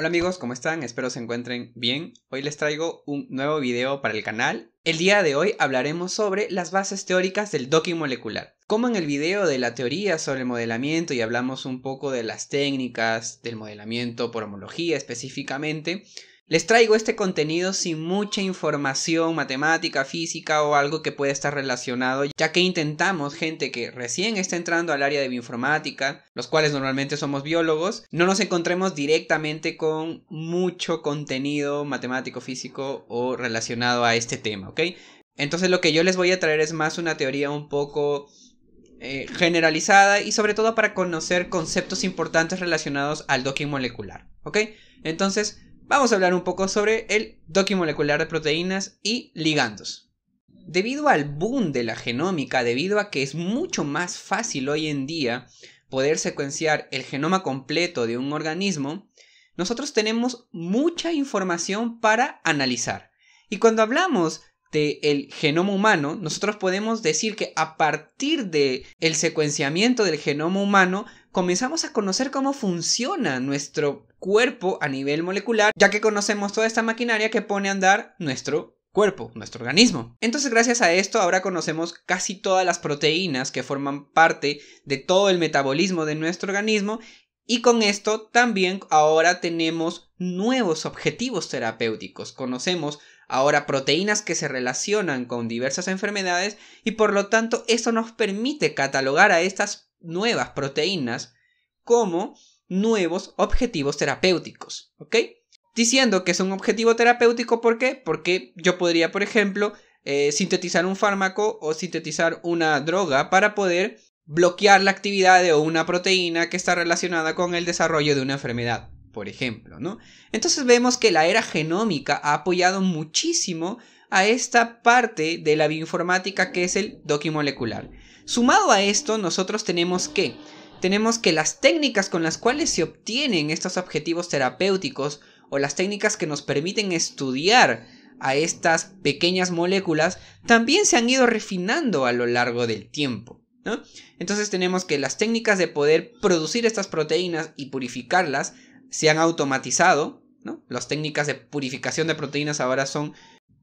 Hola amigos, ¿cómo están? Espero se encuentren bien. Hoy les traigo un nuevo video para el canal. El día de hoy hablaremos sobre las bases teóricas del docking molecular. Como en el video de la teoría sobre el modelamiento y hablamos un poco de las técnicas del modelamiento por homología específicamente, les traigo este contenido sin mucha información matemática, física o algo que pueda estar relacionado, ya que intentamos gente que recién está entrando al área de bioinformática, los cuales normalmente somos biólogos, no nos encontremos directamente con mucho contenido matemático, físico o relacionado a este tema, ¿ok? Entonces lo que yo les voy a traer es más una teoría un poco eh, generalizada y sobre todo para conocer conceptos importantes relacionados al docking molecular, ¿ok? Entonces vamos a hablar un poco sobre el docking molecular de proteínas y ligandos. Debido al boom de la genómica, debido a que es mucho más fácil hoy en día poder secuenciar el genoma completo de un organismo, nosotros tenemos mucha información para analizar. Y cuando hablamos del el genoma humano, nosotros podemos decir que a partir del el secuenciamiento del genoma humano comenzamos a conocer cómo funciona nuestro cuerpo a nivel molecular, ya que conocemos toda esta maquinaria que pone a andar nuestro cuerpo, nuestro organismo. Entonces gracias a esto ahora conocemos casi todas las proteínas que forman parte de todo el metabolismo de nuestro organismo y con esto también ahora tenemos nuevos objetivos terapéuticos. Conocemos ahora proteínas que se relacionan con diversas enfermedades y por lo tanto esto nos permite catalogar a estas nuevas proteínas como nuevos objetivos terapéuticos, ¿ok? Diciendo que es un objetivo terapéutico, ¿por qué? Porque yo podría, por ejemplo, eh, sintetizar un fármaco o sintetizar una droga para poder bloquear la actividad de una proteína que está relacionada con el desarrollo de una enfermedad, por ejemplo, ¿no? Entonces vemos que la era genómica ha apoyado muchísimo a esta parte de la bioinformática que es el molecular. Sumado a esto, nosotros tenemos que tenemos que las técnicas con las cuales se obtienen estos objetivos terapéuticos o las técnicas que nos permiten estudiar a estas pequeñas moléculas también se han ido refinando a lo largo del tiempo. Entonces tenemos que las técnicas de poder producir estas proteínas y purificarlas se han automatizado. Las técnicas de purificación de proteínas ahora son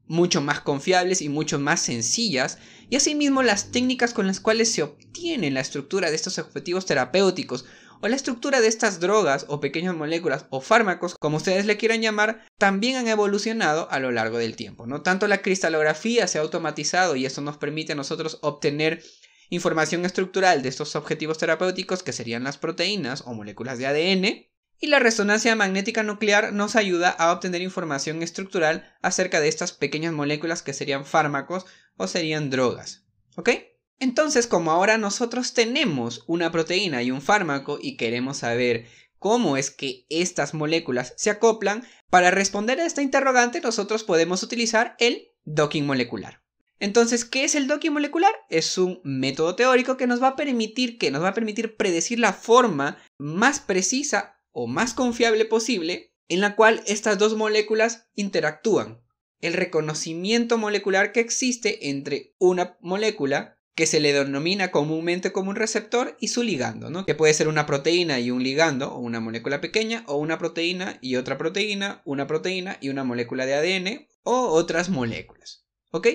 mucho más confiables y mucho más sencillas, y asimismo las técnicas con las cuales se obtiene la estructura de estos objetivos terapéuticos o la estructura de estas drogas o pequeñas moléculas o fármacos, como ustedes le quieran llamar, también han evolucionado a lo largo del tiempo. No tanto la cristalografía se ha automatizado y esto nos permite a nosotros obtener información estructural de estos objetivos terapéuticos que serían las proteínas o moléculas de ADN, y la resonancia magnética nuclear nos ayuda a obtener información estructural acerca de estas pequeñas moléculas que serían fármacos o serían drogas. ¿Ok? Entonces, como ahora nosotros tenemos una proteína y un fármaco y queremos saber cómo es que estas moléculas se acoplan, para responder a esta interrogante nosotros podemos utilizar el docking molecular. Entonces, ¿qué es el docking molecular? Es un método teórico que nos va a permitir que nos va a permitir predecir la forma más precisa o más confiable posible en la cual estas dos moléculas interactúan. El reconocimiento molecular que existe entre una molécula que se le denomina comúnmente como un receptor y su ligando, ¿no? que puede ser una proteína y un ligando, o una molécula pequeña, o una proteína y otra proteína, una proteína y una molécula de ADN, o otras moléculas. ¿Ok?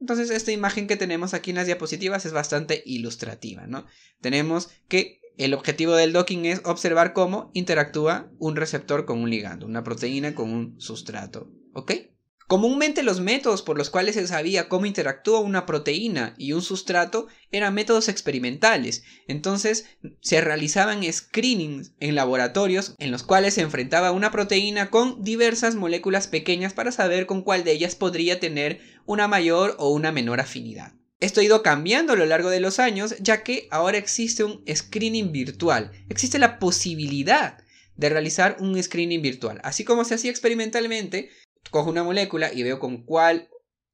Entonces esta imagen que tenemos aquí en las diapositivas es bastante ilustrativa, ¿no? Tenemos que el objetivo del docking es observar cómo interactúa un receptor con un ligando, una proteína con un sustrato. ¿Ok? Comúnmente los métodos por los cuales se sabía cómo interactúa una proteína y un sustrato eran métodos experimentales, entonces se realizaban screenings en laboratorios en los cuales se enfrentaba una proteína con diversas moléculas pequeñas para saber con cuál de ellas podría tener una mayor o una menor afinidad. Esto ha ido cambiando a lo largo de los años, ya que ahora existe un screening virtual. Existe la posibilidad de realizar un screening virtual. Así como se hacía experimentalmente, cojo una molécula y veo con cuál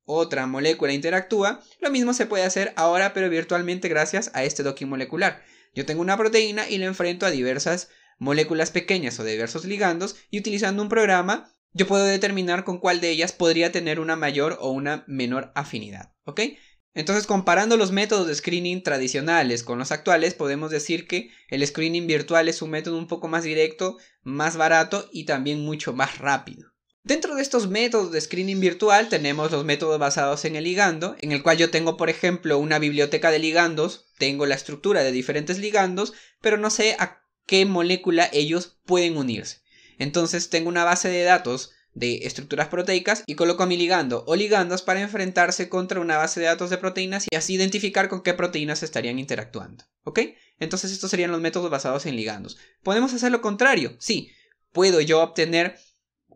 otra molécula interactúa, lo mismo se puede hacer ahora pero virtualmente gracias a este docking molecular. Yo tengo una proteína y la enfrento a diversas moléculas pequeñas o diversos ligandos y utilizando un programa yo puedo determinar con cuál de ellas podría tener una mayor o una menor afinidad, ¿ok? Entonces, comparando los métodos de screening tradicionales con los actuales, podemos decir que el screening virtual es un método un poco más directo, más barato y también mucho más rápido. Dentro de estos métodos de screening virtual tenemos los métodos basados en el ligando, en el cual yo tengo por ejemplo una biblioteca de ligandos, tengo la estructura de diferentes ligandos, pero no sé a qué molécula ellos pueden unirse. Entonces tengo una base de datos de estructuras proteicas y coloco mi ligando o ligandos para enfrentarse contra una base de datos de proteínas y así identificar con qué proteínas estarían interactuando. ¿Ok? Entonces estos serían los métodos basados en ligandos. Podemos hacer lo contrario, sí. Puedo yo obtener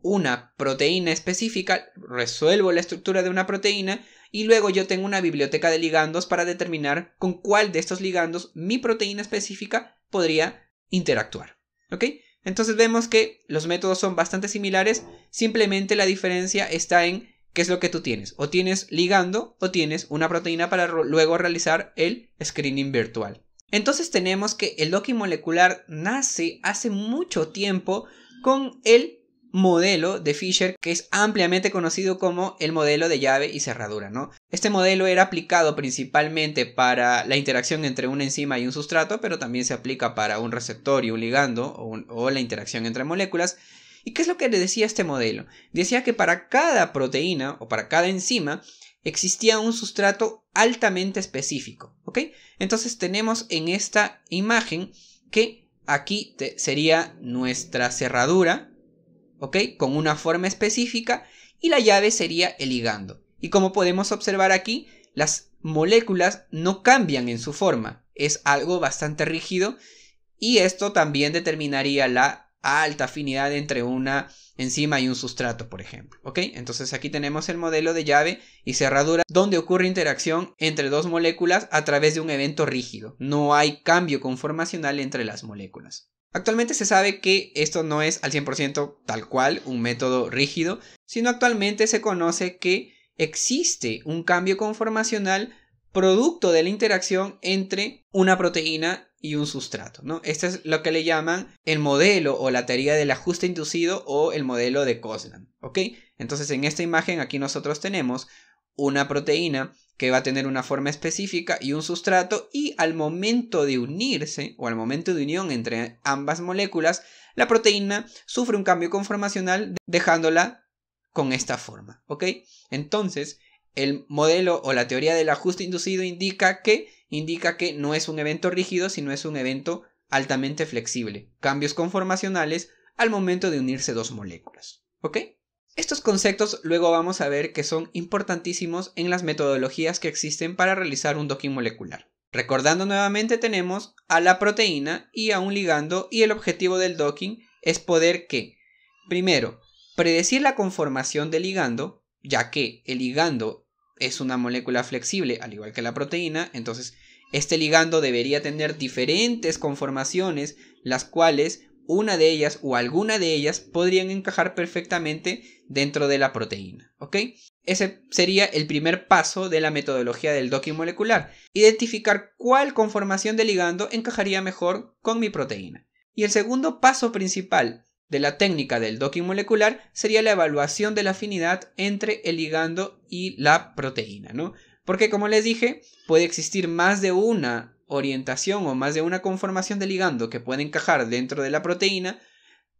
una proteína específica, resuelvo la estructura de una proteína y luego yo tengo una biblioteca de ligandos para determinar con cuál de estos ligandos mi proteína específica podría interactuar. ¿Ok? Entonces vemos que los métodos son bastante similares, simplemente la diferencia está en qué es lo que tú tienes. O tienes ligando o tienes una proteína para luego realizar el screening virtual. Entonces tenemos que el docking molecular nace hace mucho tiempo con el modelo de Fisher que es ampliamente conocido como el modelo de llave y cerradura, ¿no? Este modelo era aplicado principalmente para la interacción entre una enzima y un sustrato, pero también se aplica para un receptor y un ligando o, la interacción entre moléculas. ¿Y qué es lo que le decía este modelo? Decía que para cada proteína o para cada enzima existía un sustrato altamente específico. Entonces tenemos en esta imagen que aquí sería nuestra cerradura, ¿ok? Con una forma específica y la llave sería el ligando. Y como podemos observar aquí, las moléculas no cambian en su forma, es algo bastante rígido y esto también determinaría la alta afinidad entre una enzima y un sustrato, por ejemplo. ¿Ok? Entonces aquí tenemos el modelo de llave y cerradura donde ocurre interacción entre dos moléculas a través de un evento rígido. No hay cambio conformacional entre las moléculas. Actualmente se sabe que esto no es al 100% tal cual un método rígido, sino actualmente se conoce que existe un cambio conformacional producto de la interacción entre una proteína y un sustrato. ¿no? Este es lo que le llaman el modelo o la teoría del ajuste inducido o el modelo de Cosland. Entonces en esta imagen aquí nosotros tenemos una proteína que va a tener una forma específica y un sustrato y al momento de unirse o al momento de unión entre ambas moléculas, la proteína sufre un cambio conformacional dejándola con esta forma, ¿ok? Entonces, el modelo o la teoría del ajuste inducido indica que, indica que no es un evento rígido, sino es un evento altamente flexible, cambios conformacionales al momento de unirse dos moléculas, ¿ok? Estos conceptos luego vamos a ver que son importantísimos en las metodologías que existen para realizar un docking molecular. Recordando nuevamente tenemos a la proteína y a un ligando y el objetivo del docking es poder que, primero, Predecir la conformación del ligando, ya que el ligando es una molécula flexible, al igual que la proteína, entonces este ligando debería tener diferentes conformaciones, las cuales una de ellas o alguna de ellas podrían encajar perfectamente dentro de la proteína. ¿Ok? Ese sería el primer paso de la metodología del docking molecular, identificar cuál conformación de ligando encajaría mejor con mi proteína. Y el segundo paso principal de la técnica del docking molecular sería la evaluación de la afinidad entre el ligando y la proteína, ¿no? Porque como les dije, puede existir más de una orientación o más de una conformación de ligando que puede encajar dentro de la proteína,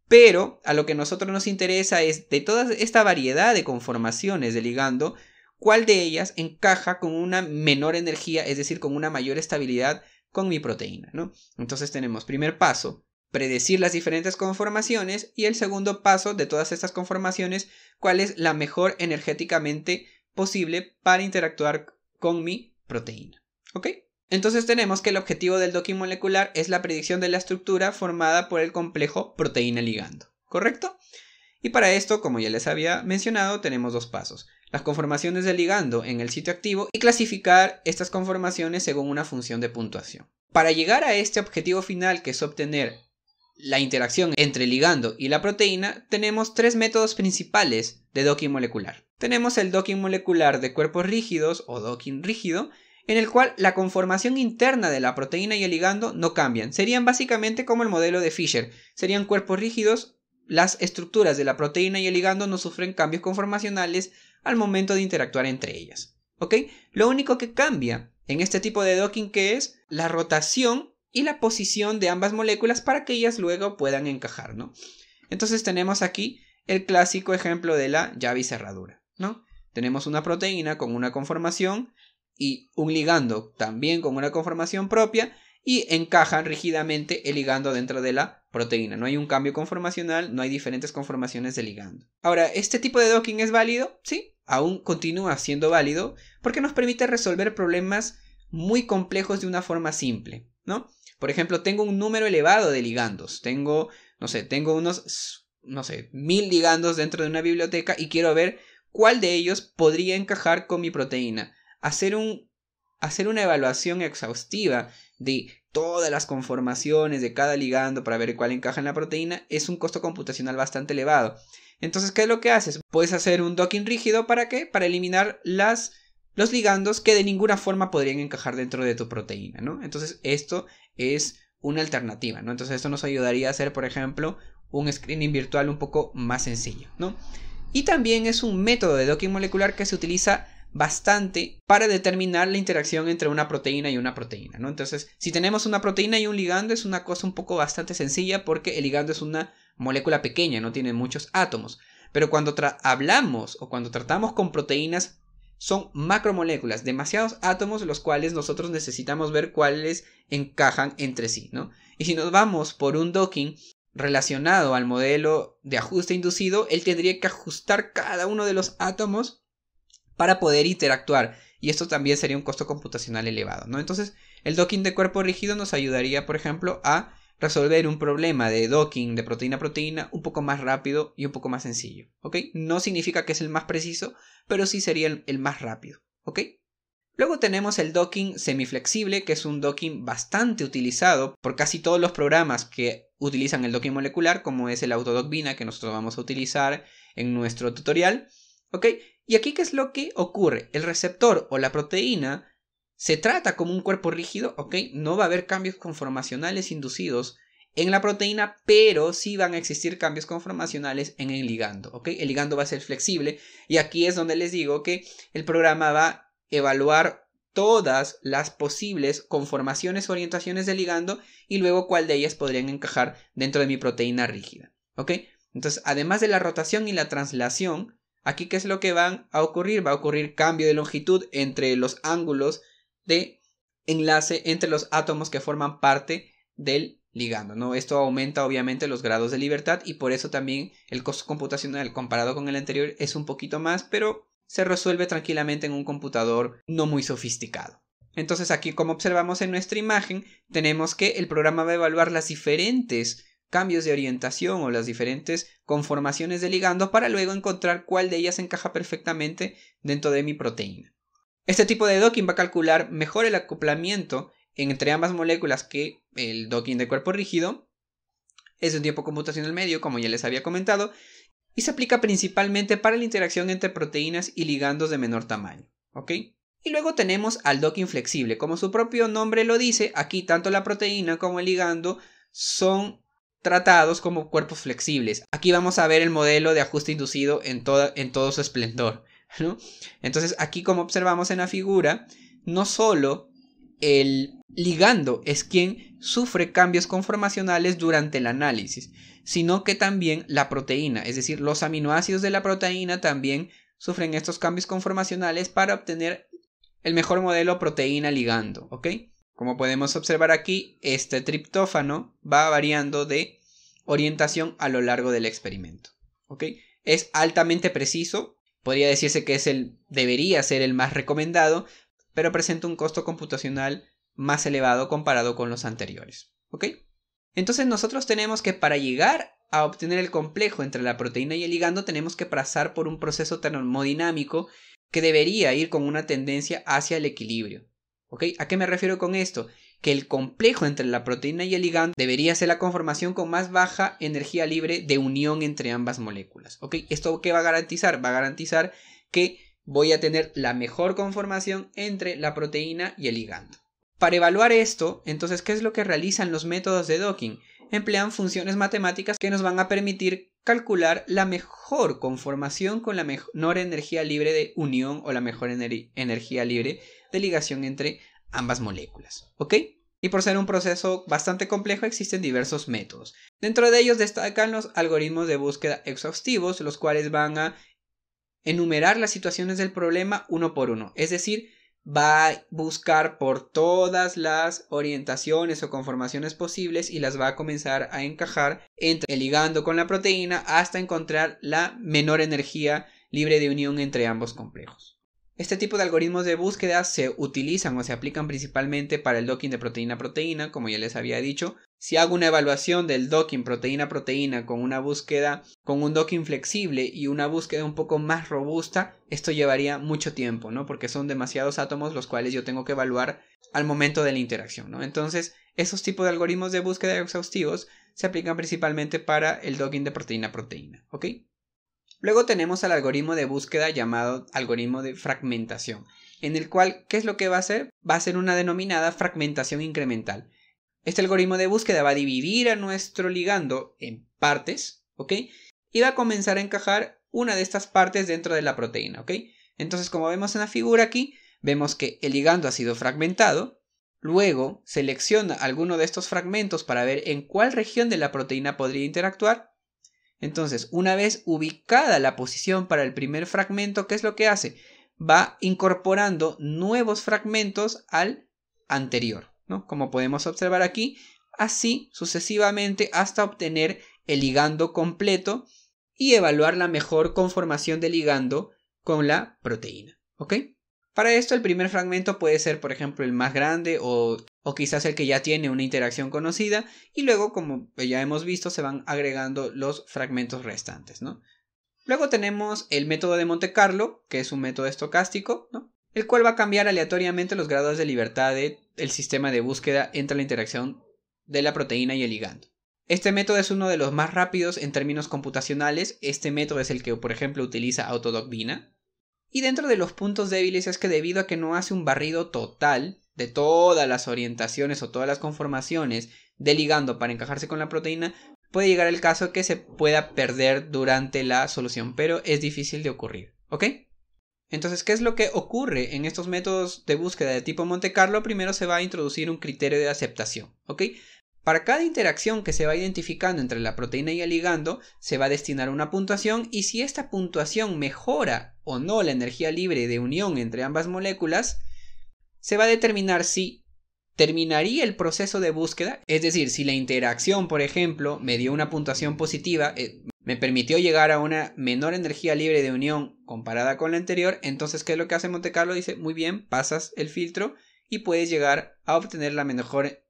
pero a lo que a nosotros nos interesa es de toda esta variedad de conformaciones de ligando, cuál de ellas encaja con una menor energía, es decir, con una mayor estabilidad con mi proteína, ¿no? Entonces tenemos primer paso, predecir las diferentes conformaciones y el segundo paso de todas estas conformaciones, cuál es la mejor energéticamente posible para interactuar con mi proteína. ¿Ok? Entonces tenemos que el objetivo del docking molecular es la predicción de la estructura formada por el complejo proteína ligando, ¿correcto? Y para esto, como ya les había mencionado, tenemos dos pasos. Las conformaciones del ligando en el sitio activo y clasificar estas conformaciones según una función de puntuación. Para llegar a este objetivo final que es obtener la interacción entre el ligando y la proteína, tenemos tres métodos principales de docking molecular. Tenemos el docking molecular de cuerpos rígidos o docking rígido, en el cual la conformación interna de la proteína y el ligando no cambian. Serían básicamente como el modelo de Fisher. Serían cuerpos rígidos, las estructuras de la proteína y el ligando no sufren cambios conformacionales al momento de interactuar entre ellas. ¿Ok? Lo único que cambia en este tipo de docking que es la rotación y la posición de ambas moléculas para que ellas luego puedan encajar, ¿no? Entonces tenemos aquí el clásico ejemplo de la llave y cerradura, ¿no? Tenemos una proteína con una conformación y un ligando también con una conformación propia y encajan rígidamente el ligando dentro de la proteína. No hay un cambio conformacional, no hay diferentes conformaciones de ligando. Ahora, ¿este tipo de docking es válido? Sí, aún continúa siendo válido porque nos permite resolver problemas muy complejos de una forma simple. Por ejemplo, tengo un número elevado de ligandos, tengo, no sé, tengo unos, no sé, mil ligandos dentro de una biblioteca y quiero ver cuál de ellos podría encajar con mi proteína. Hacer, un, hacer una evaluación exhaustiva de todas las conformaciones de cada ligando para ver cuál encaja en la proteína es un costo computacional bastante elevado. Entonces, ¿qué es lo que haces? Puedes hacer un docking rígido para qué? Para eliminar las los ligandos que de ninguna forma podrían encajar dentro de tu proteína, ¿no? Entonces esto es una alternativa, ¿no? Entonces esto nos ayudaría a hacer, por ejemplo, un screening virtual un poco más sencillo, ¿no? Y también es un método de docking molecular que se utiliza bastante para determinar la interacción entre una proteína y una proteína, ¿no? Entonces, si tenemos una proteína y un ligando es una cosa un poco bastante sencilla porque el ligando es una molécula pequeña, no tiene muchos átomos. Pero cuando hablamos o cuando tratamos con proteínas son macromoléculas, demasiados átomos los cuales nosotros necesitamos ver cuáles encajan entre sí, ¿no? Y si nos vamos por un docking relacionado al modelo de ajuste inducido, él tendría que ajustar cada uno de los átomos para poder interactuar. Y esto también sería un costo computacional elevado, ¿no? Entonces, el docking de cuerpo rígido nos ayudaría, por ejemplo, a resolver un problema de docking de proteína a proteína un poco más rápido y un poco más sencillo. ¿Ok? No significa que es el más preciso, pero sí sería el, más rápido. ¿Ok? Luego tenemos el docking semiflexible, que es un docking bastante utilizado por casi todos los programas que utilizan el docking molecular, como es el autodocbina que nosotros vamos a utilizar en nuestro tutorial. ¿Ok? Y aquí, ¿qué es lo que ocurre? El receptor o la proteína se trata como un cuerpo rígido, ¿ok? No va a haber cambios conformacionales inducidos en la proteína, pero sí van a existir cambios conformacionales en el ligando, ¿ok? El ligando va a ser flexible y aquí es donde les digo que el programa va a evaluar todas las posibles conformaciones, orientaciones del ligando y luego cuál de ellas podrían encajar dentro de mi proteína rígida, ¿ok? Entonces, además de la rotación y la translación, aquí qué es lo que va a ocurrir? Va a ocurrir cambio de longitud entre los ángulos de enlace entre los átomos que forman parte del ligando, Esto aumenta obviamente los grados de libertad y por eso también el costo computacional comparado con el anterior es un poquito más, pero se resuelve tranquilamente en un computador no muy sofisticado. Entonces aquí como observamos en nuestra imagen, tenemos que el programa va a evaluar las diferentes cambios de orientación o las diferentes conformaciones de ligando para luego encontrar cuál de ellas encaja perfectamente dentro de mi proteína. Este tipo de docking va a calcular mejor el acoplamiento entre ambas moléculas que el docking de cuerpo rígido. Es un tiempo computacional medio, como ya les había comentado, y se aplica principalmente para la interacción entre proteínas y ligandos de menor tamaño. ¿ok? Y luego tenemos al docking flexible. Como su propio nombre lo dice, aquí tanto la proteína como el ligando son tratados como cuerpos flexibles. Aquí vamos a ver el modelo de ajuste inducido en todo su esplendor. Entonces aquí como observamos en la figura, no solo el ligando es quien sufre cambios conformacionales durante el análisis, sino que también la proteína, es decir, los aminoácidos de la proteína también sufren estos cambios conformacionales para obtener el mejor modelo proteína ligando, ¿ok? Como podemos observar aquí, este triptófano va variando de orientación a lo largo del experimento, ¿ok? Es altamente preciso, Podría decirse que es el, debería ser el más recomendado, pero presenta un costo computacional más elevado comparado con los anteriores. ¿Ok? Entonces nosotros tenemos que para llegar a obtener el complejo entre la proteína y el ligando tenemos que pasar por un proceso termodinámico que debería ir con una tendencia hacia el equilibrio. ¿Ok? ¿A qué me refiero con esto? que el complejo entre la proteína y el ligando debería ser la conformación con más baja energía libre de unión entre ambas moléculas. ¿Ok? ¿Esto qué va a garantizar? Va a garantizar que voy a tener la mejor conformación entre la proteína y el ligando. Para evaluar esto, entonces, ¿qué es lo que realizan los métodos de docking? Emplean funciones matemáticas que nos van a permitir calcular la mejor conformación con la menor energía libre de unión o la mejor energía libre de ligación entre ambas moléculas. ¿Ok? Y por ser un proceso bastante complejo existen diversos métodos. Dentro de ellos destacan los algoritmos de búsqueda exhaustivos, los cuales van a enumerar las situaciones del problema uno por uno. Es decir, va a buscar por todas las orientaciones o conformaciones posibles y las va a comenzar a encajar entre ligando con la proteína hasta encontrar la menor energía libre de unión entre ambos complejos. Este tipo de algoritmos de búsqueda se utilizan o se aplican principalmente para el docking de proteína-proteína, como ya les había dicho. Si hago una evaluación del docking proteína-proteína con una búsqueda, con un docking flexible y una búsqueda un poco más robusta, esto llevaría mucho tiempo, ¿no? Porque son demasiados átomos los cuales yo tengo que evaluar al momento de la interacción, ¿no? Entonces, esos tipos de algoritmos de búsqueda exhaustivos se aplican principalmente para el docking de proteína-proteína, ¿ok? Luego tenemos al algoritmo de búsqueda llamado algoritmo de fragmentación, en el cual, ¿qué es lo que va a hacer? Va a ser una denominada fragmentación incremental. Este algoritmo de búsqueda va a dividir a nuestro ligando en partes, ¿ok? Y va a comenzar a encajar una de estas partes dentro de la proteína, ¿ok? Entonces, como vemos en la figura aquí, vemos que el ligando ha sido fragmentado, luego selecciona alguno de estos fragmentos para ver en cuál región de la proteína podría interactuar, entonces, una vez ubicada la posición para el primer fragmento, ¿qué es lo que hace? Va incorporando nuevos fragmentos al anterior, ¿no? Como podemos observar aquí, así sucesivamente hasta obtener el ligando completo y evaluar la mejor conformación del ligando con la proteína, ¿ok? Para esto el primer fragmento puede ser por ejemplo el más grande o, quizás el que ya tiene una interacción conocida y luego como ya hemos visto se van agregando los fragmentos restantes, Luego tenemos el método de Monte Carlo, que es un método estocástico, el cual va a cambiar aleatoriamente los grados de libertad del sistema de búsqueda entre la interacción de la proteína y el ligando. Este método es uno de los más rápidos en términos computacionales. Este método es el que, por ejemplo, utiliza Autodoc Vina. Y dentro de los puntos débiles es que debido a que no hace un barrido total de todas las orientaciones o todas las conformaciones de ligando para encajarse con la proteína, puede llegar el caso que se pueda perder durante la solución, pero es difícil de ocurrir, ¿ok? Entonces, ¿qué es lo que ocurre en estos métodos de búsqueda de tipo Monte Carlo? Primero se va a introducir un criterio de aceptación, ¿ok? Para cada interacción que se va identificando entre la proteína y el ligando, se va a destinar una puntuación y si esta puntuación mejora o no la energía libre de unión entre ambas moléculas, se va a determinar si terminaría el proceso de búsqueda, es decir, si la interacción, por ejemplo, me dio una puntuación positiva, eh, me permitió llegar a una menor energía libre de unión comparada con la anterior, entonces ¿qué es lo que hace Monte Carlo? Dice, muy bien, pasas el filtro y puedes llegar a obtener la mejor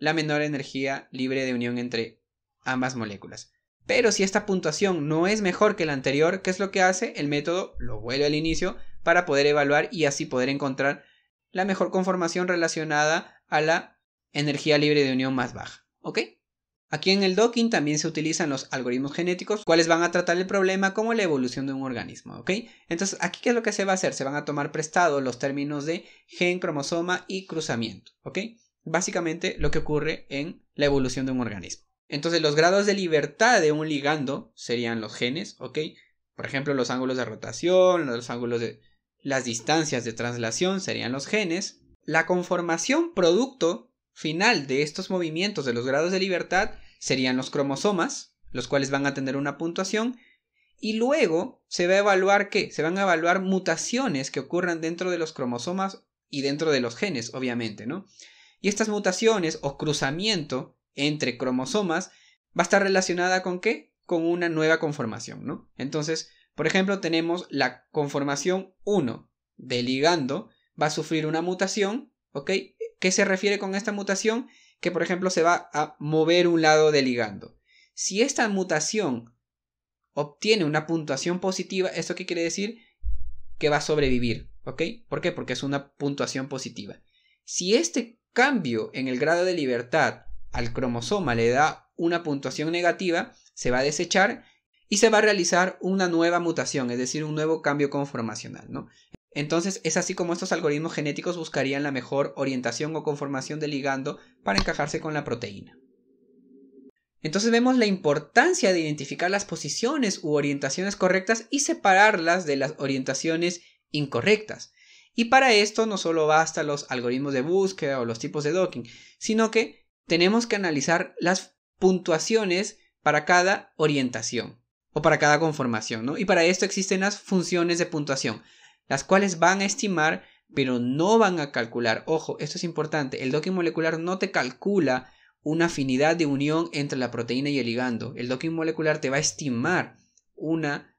la menor energía libre de unión entre ambas moléculas. Pero si esta puntuación no es mejor que la anterior, ¿qué es lo que hace? El método lo vuelve al inicio para poder evaluar y así poder encontrar la mejor conformación relacionada a la energía libre de unión más baja. ¿Ok? Aquí en el docking también se utilizan los algoritmos genéticos, cuáles van a tratar el problema como la evolución de un organismo, ¿ok? Entonces, aquí qué es lo que se va a hacer? Se van a tomar prestado los términos de gen, cromosoma y cruzamiento, ¿ok? básicamente lo que ocurre en la evolución de un organismo. Entonces los grados de libertad de un ligando serían los genes, ¿ok? Por ejemplo, los ángulos de rotación, los ángulos de... las distancias de traslación serían los genes. La conformación producto final de estos movimientos de los grados de libertad serían los cromosomas, los cuales van a tener una puntuación. Y luego se va a evaluar qué? Se van a evaluar mutaciones que ocurran dentro de los cromosomas y dentro de los genes, obviamente, ¿no? Y estas mutaciones o cruzamiento entre cromosomas va a estar relacionada con qué? Con una nueva conformación, ¿no? Entonces, por ejemplo, tenemos la conformación 1 de ligando, va a sufrir una mutación, ¿ok? ¿Qué se refiere con esta mutación? Que, por ejemplo, se va a mover un lado del ligando. Si esta mutación obtiene una puntuación positiva, ¿esto qué quiere decir? Que va a sobrevivir, ¿ok? ¿Por qué? Porque es una puntuación positiva. Si este cambio en el grado de libertad al cromosoma le da una puntuación negativa, se va a desechar y se va a realizar una nueva mutación, es decir, un nuevo cambio conformacional. ¿no? Entonces es así como estos algoritmos genéticos buscarían la mejor orientación o conformación del ligando para encajarse con la proteína. Entonces vemos la importancia de identificar las posiciones u orientaciones correctas y separarlas de las orientaciones incorrectas. Y para esto no solo basta los algoritmos de búsqueda o los tipos de docking, sino que tenemos que analizar las puntuaciones para cada orientación o para cada conformación, ¿no? Y para esto existen las funciones de puntuación, las cuales van a estimar, pero no van a calcular. Ojo, esto es importante, el docking molecular no te calcula una afinidad de unión entre la proteína y el ligando. El docking molecular te va a estimar una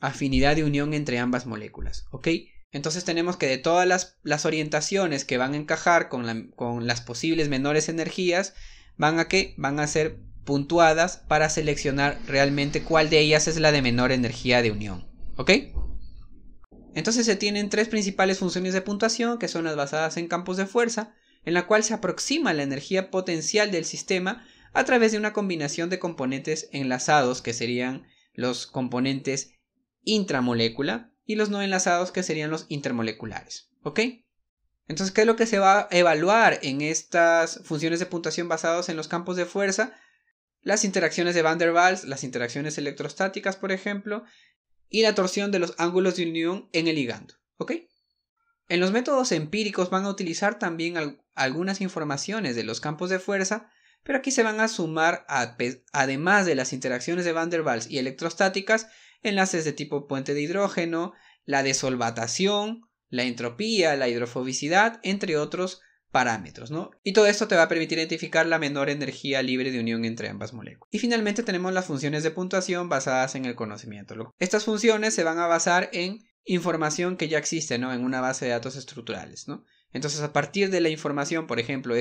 afinidad de unión entre ambas moléculas, ¿ok? Entonces tenemos que de todas las, orientaciones que van a encajar con, las posibles menores energías, van a que van a ser puntuadas para seleccionar realmente cuál de ellas es la de menor energía de unión. Entonces se tienen tres principales funciones de puntuación, que son las basadas en campos de fuerza, en la cual se aproxima la energía potencial del sistema a través de una combinación de componentes enlazados, que serían los componentes intramolécula, y los no enlazados que serían los intermoleculares. ¿Ok? Entonces, ¿qué es lo que se va a evaluar en estas funciones de puntuación basadas en los campos de fuerza? Las interacciones de Van der Waals, las interacciones electrostáticas, por ejemplo, y la torsión de los ángulos de unión en el ligando. ¿Ok? En los métodos empíricos van a utilizar también algunas informaciones de los campos de fuerza, pero aquí se van a sumar, además de las interacciones de Van der Waals y electrostáticas, enlaces de tipo puente de hidrógeno, la desolvatación, la entropía, la hidrofobicidad, entre otros parámetros, ¿no? Y todo esto te va a permitir identificar la menor energía libre de unión entre ambas moléculas. Y finalmente tenemos las funciones de puntuación basadas en el conocimiento. Estas funciones se van a basar en información que ya existe, ¿no? En una base de datos estructurales, ¿no? Entonces, a partir de la información, por ejemplo,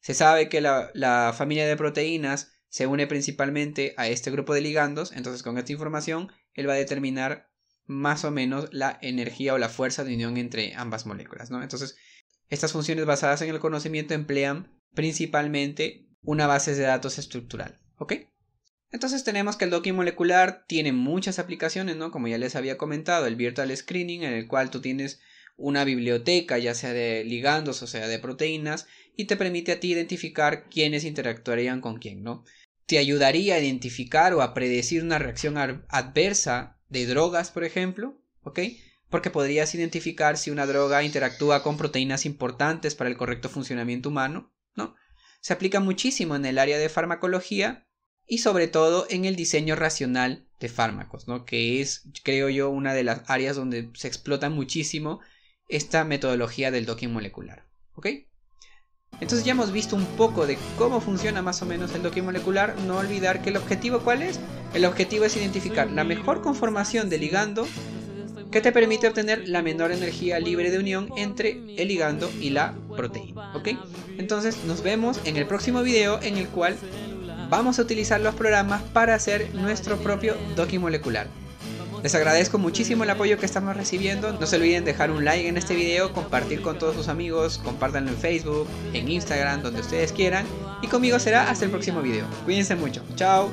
se sabe que la, la familia de proteínas se une principalmente a este grupo de ligandos, entonces con esta información él va a determinar más o menos la energía o la fuerza de unión entre ambas moléculas, ¿no? Entonces, estas funciones basadas en el conocimiento emplean principalmente una base de datos estructural, ¿ok? Entonces tenemos que el docking molecular tiene muchas aplicaciones, ¿no? Como ya les había comentado, el virtual screening en el cual tú tienes una biblioteca, ya sea de ligandos o sea de proteínas, y te permite a ti identificar quiénes interactuarían con quién, ¿no? te ayudaría a identificar o a predecir una reacción adversa de drogas, por ejemplo, ¿ok? Porque podrías identificar si una droga interactúa con proteínas importantes para el correcto funcionamiento humano, ¿no? Se aplica muchísimo en el área de farmacología y sobre todo en el diseño racional de fármacos, ¿no? Que es, creo yo, una de las áreas donde se explota muchísimo esta metodología del docking molecular, ¿ok? Entonces ya hemos visto un poco de cómo funciona más o menos el docking molecular, no olvidar que el objetivo cuál es? El objetivo es identificar la mejor conformación del ligando que te permite obtener la menor energía libre de unión entre el ligando y la proteína, ¿ok? Entonces nos vemos en el próximo video en el cual vamos a utilizar los programas para hacer nuestro propio docking molecular. Les agradezco muchísimo el apoyo que estamos recibiendo. No se olviden dejar un like en este video, compartir con todos sus amigos, compartanlo en Facebook, en Instagram, donde ustedes quieran. Y conmigo será hasta el próximo video. Cuídense mucho. Chao.